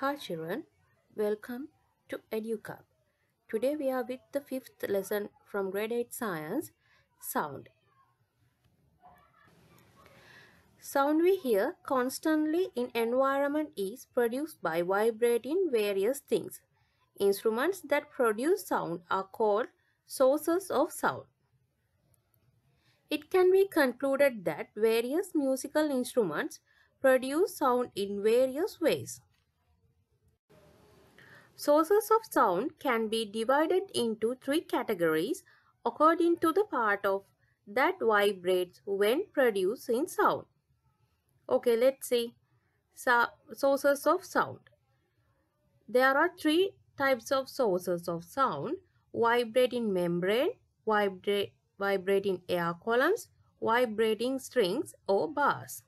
Hi children, welcome to EduCup. Today we are with the fifth lesson from grade 8 science, sound. Sound we hear constantly in environment is produced by vibrating various things. Instruments that produce sound are called sources of sound. It can be concluded that various musical instruments produce sound in various ways. Sources of sound can be divided into three categories according to the part of that vibrates when produced in sound. Okay, let's see so sources of sound. There are three types of sources of sound, vibrating membrane, vibra vibrating air columns, vibrating strings or bars.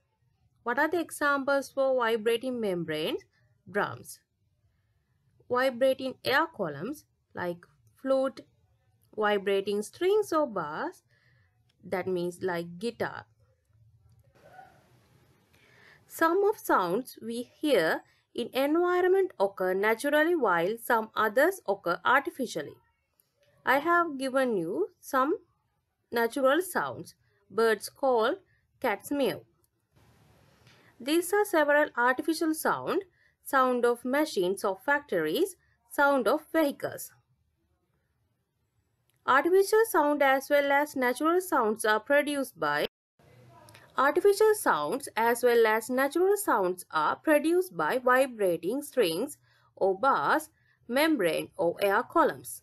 What are the examples for vibrating membranes? Drums. Vibrating air columns like flute, vibrating strings or bars, that means like guitar. Some of sounds we hear in environment occur naturally while some others occur artificially. I have given you some natural sounds. Birds call, cats meow. These are several artificial sound sound of machines or factories, sound of vehicles. Artificial sound as well as natural sounds are produced by Artificial sounds as well as natural sounds are produced by vibrating strings or bars, membrane or air columns.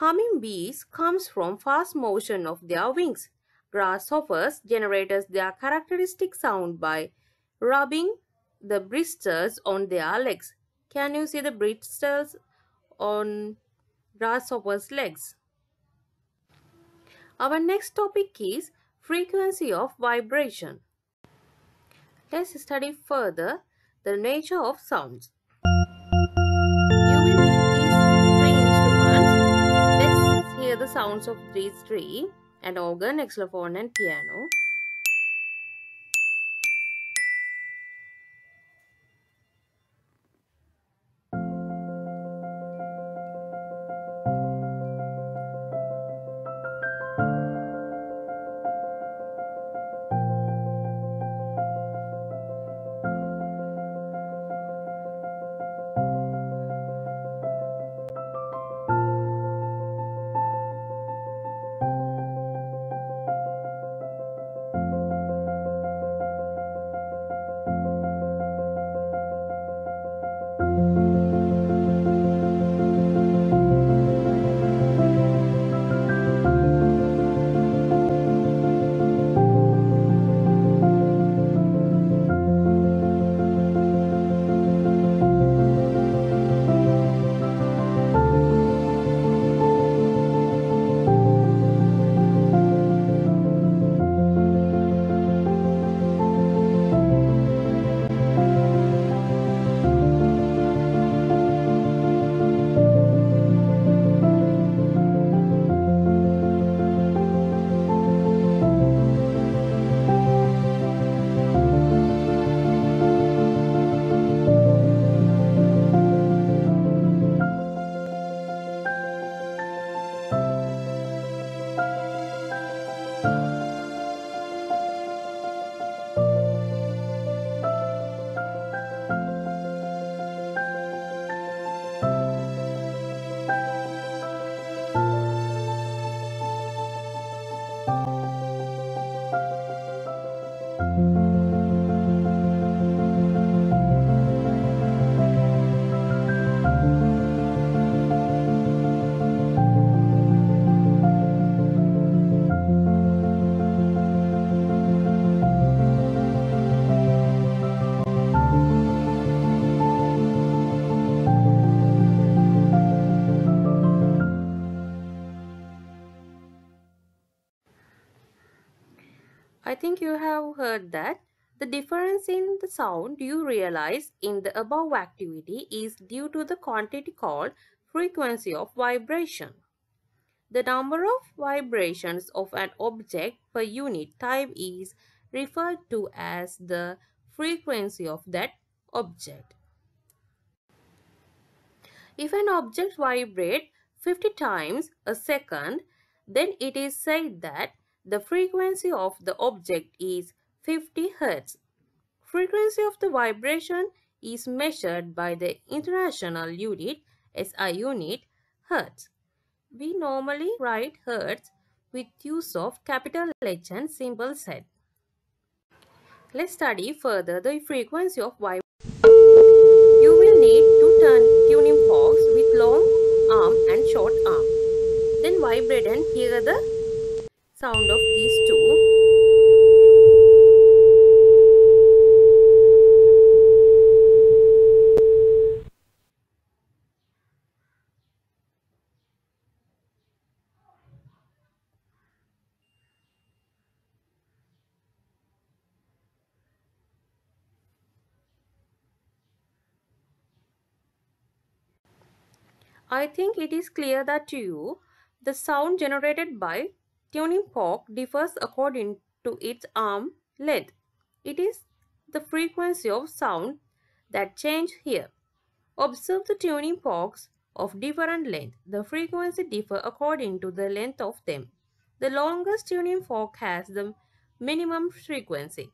Humming bees comes from fast motion of their wings. Grasshoppers generates their characteristic sound by rubbing the bristles on their legs. Can you see the bristles on grasshopper's legs? Our next topic is frequency of vibration. Let's study further the nature of sounds. You will need these three instruments. Let's hear the sounds of these three, an organ, xylophone and piano. think you have heard that the difference in the sound you realize in the above activity is due to the quantity called frequency of vibration. The number of vibrations of an object per unit time is referred to as the frequency of that object. If an object vibrates 50 times a second, then it is said that the frequency of the object is 50 Hz. Frequency of the vibration is measured by the international unit SI unit Hz. We normally write Hertz with use of capital H and symbol Z. Let's study further the frequency of vibration. You will need to turn tuning forks with long arm and short arm. Then vibrate and hear the sound of these two. I think it is clear that to you, the sound generated by Tuning fork differs according to its arm length. It is the frequency of sound that change here. Observe the tuning forks of different length. The frequency differ according to the length of them. The longest tuning fork has the minimum frequency.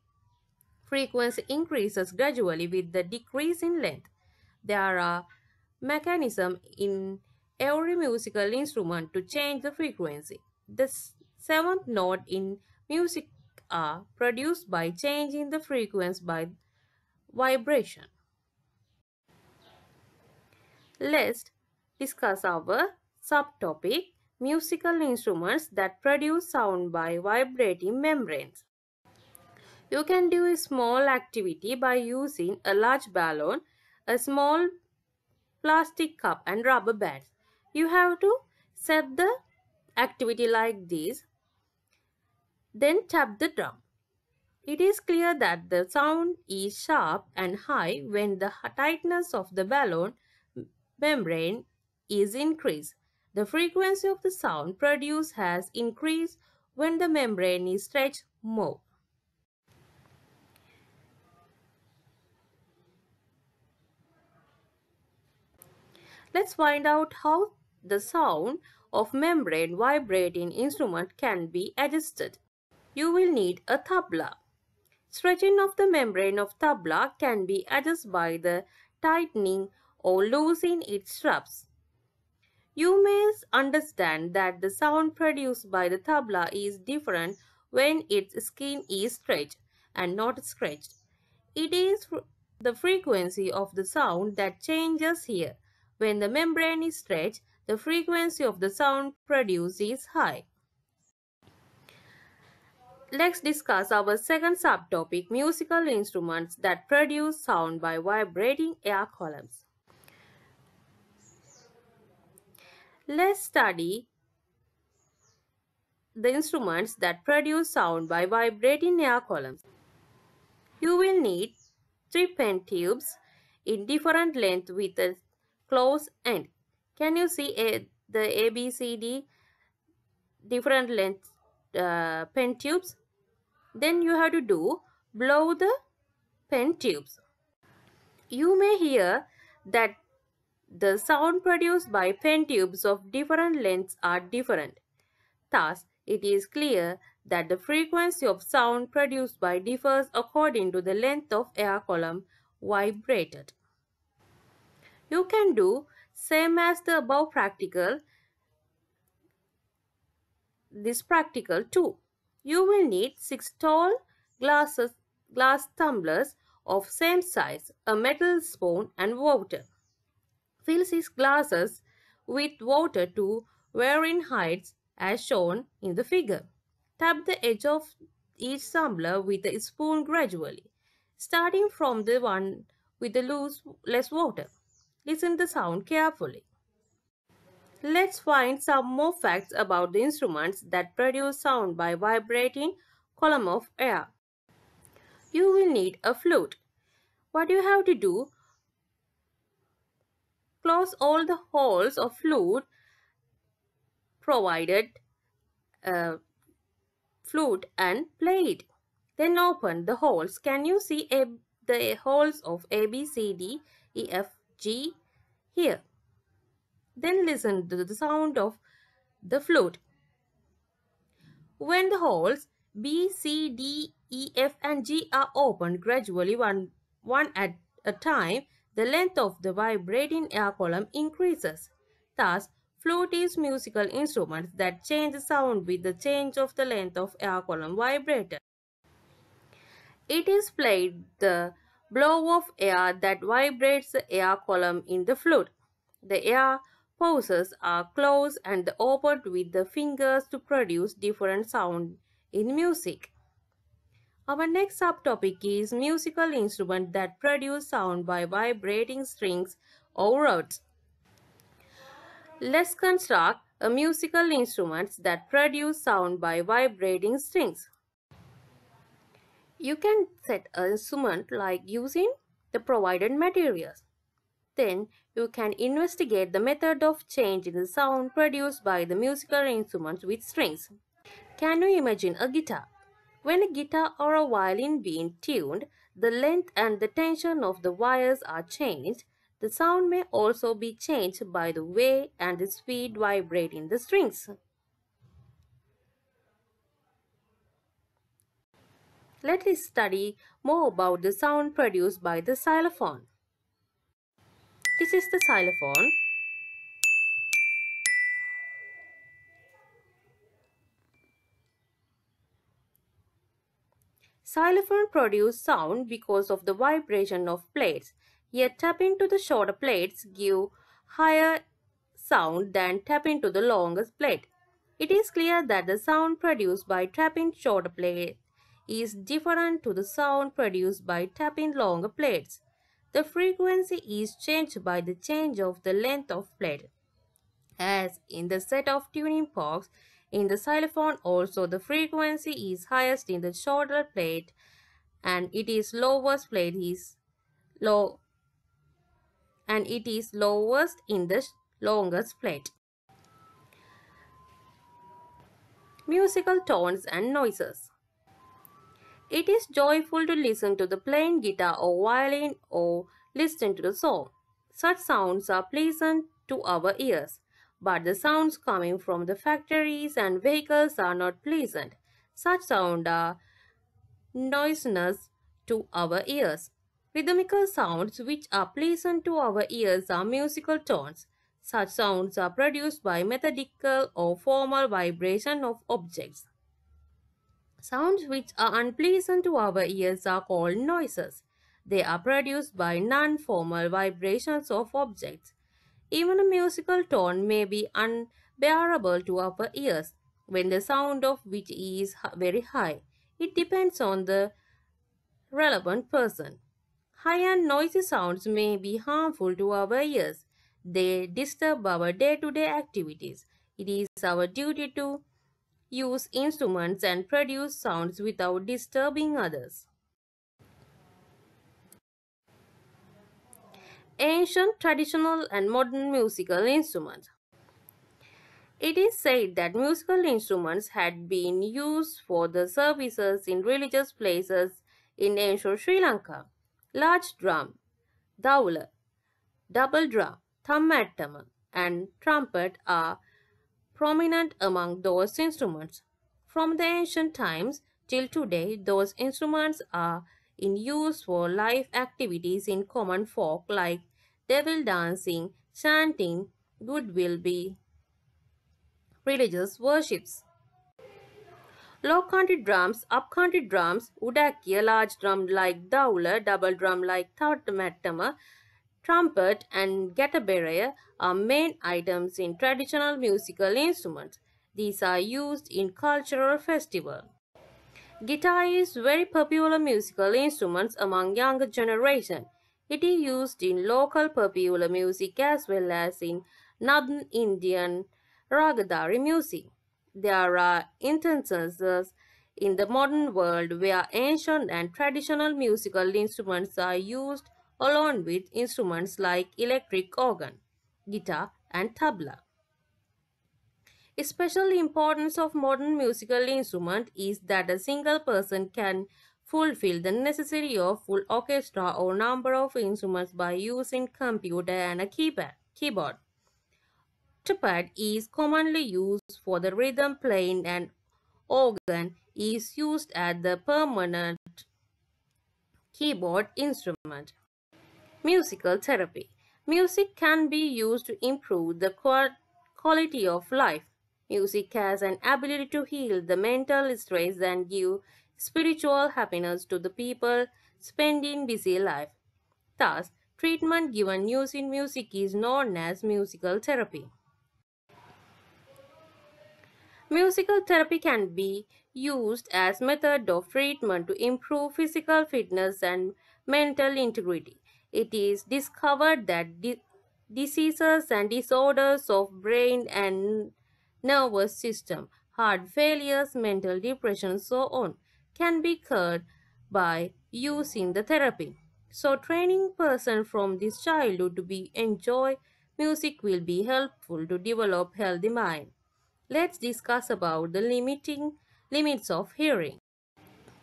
Frequency increases gradually with the decrease in length. There are mechanisms in every musical instrument to change the frequency. This seventh note in music are uh, produced by changing the frequency by vibration. Let's discuss our subtopic musical instruments that produce sound by vibrating membranes. You can do a small activity by using a large balloon, a small plastic cup and rubber bands. You have to set the activity like this then tap the drum. It is clear that the sound is sharp and high when the tightness of the balloon membrane is increased. The frequency of the sound produced has increased when the membrane is stretched more. Let's find out how the sound of membrane vibrating instrument can be adjusted you will need a tabla. Stretching of the membrane of tabla can be adjusted by the tightening or loosening its straps. You may understand that the sound produced by the tabla is different when its skin is stretched and not stretched. It is the frequency of the sound that changes here. When the membrane is stretched, the frequency of the sound produced is high let's discuss our second subtopic, musical instruments that produce sound by vibrating air columns. Let's study the instruments that produce sound by vibrating air columns. You will need three pen tubes in different length with a close end. Can you see a, the ABCD different length uh, pen tubes then you have to do blow the pen tubes you may hear that the sound produced by pen tubes of different lengths are different thus it is clear that the frequency of sound produced by differs according to the length of air column vibrated you can do same as the above practical this practical too. You will need 6 tall glasses, glass tumblers of same size, a metal spoon and water. Fill 6 glasses with water to varying heights as shown in the figure. Tap the edge of each tumbler with a spoon gradually, starting from the one with the loose, less water. Listen the sound carefully. Let's find some more facts about the instruments that produce sound by vibrating column of air. You will need a flute. What you have to do? Close all the holes of flute provided uh, flute and play it. Then open the holes. Can you see a, the holes of A, B, C, D, E, F, G here? Then listen to the sound of the flute. When the holes B, C, D, E, F and G are opened gradually one, one at a time, the length of the vibrating air column increases. Thus, flute is musical instruments that change sound with the change of the length of air column vibrator. It is played the blow of air that vibrates the air column in the flute. The air Pauses are closed and opened with the fingers to produce different sound in music. Our next subtopic is musical instrument that produce sound by vibrating strings or rods. Let's construct a musical instrument that produce sound by vibrating strings. You can set an instrument like using the provided materials. Then you can investigate the method of change in the sound produced by the musical instruments with strings. Can you imagine a guitar? When a guitar or a violin being tuned, the length and the tension of the wires are changed. The sound may also be changed by the way and the speed vibrating the strings. Let us study more about the sound produced by the xylophone. This is the xylophone. Xylophone produce sound because of the vibration of plates, yet tapping to the shorter plates give higher sound than tapping to the longest plate. It is clear that the sound produced by tapping shorter plates is different to the sound produced by tapping longer plates. The frequency is changed by the change of the length of plate. As in the set of tuning forks, in the xylophone also the frequency is highest in the shorter plate and it is lowest plate is low and it is lowest in the longest plate. Musical tones and noises it is joyful to listen to the playing guitar or violin or listen to the song. Such sounds are pleasant to our ears, but the sounds coming from the factories and vehicles are not pleasant. Such sounds are noisiness to our ears. Rhythmical sounds which are pleasant to our ears are musical tones. Such sounds are produced by methodical or formal vibration of objects. Sounds which are unpleasant to our ears are called noises. They are produced by non-formal vibrations of objects. Even a musical tone may be unbearable to our ears when the sound of which is very high. It depends on the relevant person. High and noisy sounds may be harmful to our ears. They disturb our day-to-day -day activities. It is our duty to use instruments and produce sounds without disturbing others. Ancient, traditional and modern musical instruments. It is said that musical instruments had been used for the services in religious places in ancient Sri Lanka. Large drum, dowla, double drum, thammattama and trumpet are prominent among those instruments. From the ancient times till today, those instruments are in use for life activities in common folk like devil dancing, chanting, goodwill be, religious worships. Low country drums, up country drums, udakya, large drum like daula, double drum like thatamatama, trumpet and guitarra are main items in traditional musical instruments. These are used in cultural festivals. Guitar is very popular musical instrument among younger generation. It is used in local popular music as well as in Northern Indian ragadari music. There are instances in the modern world where ancient and traditional musical instruments are used along with instruments like electric organ, guitar and tabla. Special importance of modern musical instrument is that a single person can fulfill the necessity of full orchestra or number of instruments by using computer and a keyboard. keyboard. Tripod is commonly used for the rhythm playing and organ is used as the permanent keyboard instrument. Musical therapy. Music can be used to improve the quality of life. Music has an ability to heal the mental stress and give spiritual happiness to the people spending busy life. Thus, treatment given using music is known as musical therapy. Musical therapy can be used as method of treatment to improve physical fitness and mental integrity it is discovered that di diseases and disorders of brain and nervous system, heart failures, mental depression, so on, can be cured by using the therapy. So training person from this childhood to be enjoy music will be helpful to develop healthy mind. Let's discuss about the limiting limits of hearing.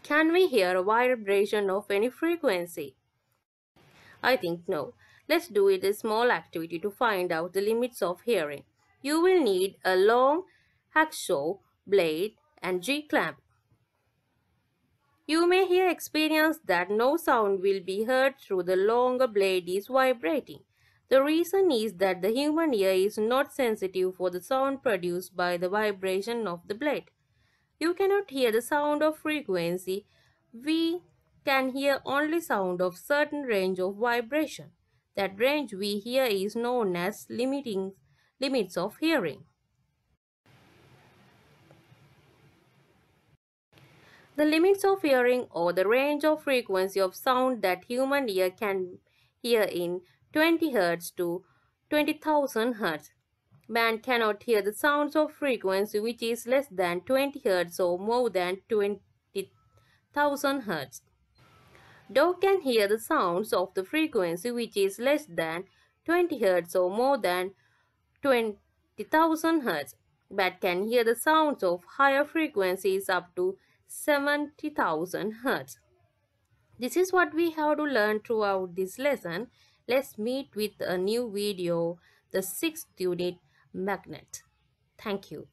Can we hear a vibration of any frequency? I think no. Let's do it a small activity to find out the limits of hearing. You will need a long hacksaw, blade and G-clamp. You may here experience that no sound will be heard through the longer blade is vibrating. The reason is that the human ear is not sensitive for the sound produced by the vibration of the blade. You cannot hear the sound of frequency V can hear only sound of certain range of vibration. That range we hear is known as limiting limits of hearing. The limits of hearing or the range of frequency of sound that human ear can hear in 20 Hz to 20,000 Hz. Man cannot hear the sounds of frequency which is less than 20 Hz or more than 20,000 Hz. Dog can hear the sounds of the frequency which is less than 20 Hz or more than 20,000 Hz, but can hear the sounds of higher frequencies up to 70,000 Hz. This is what we have to learn throughout this lesson. Let's meet with a new video, the sixth unit magnet. Thank you.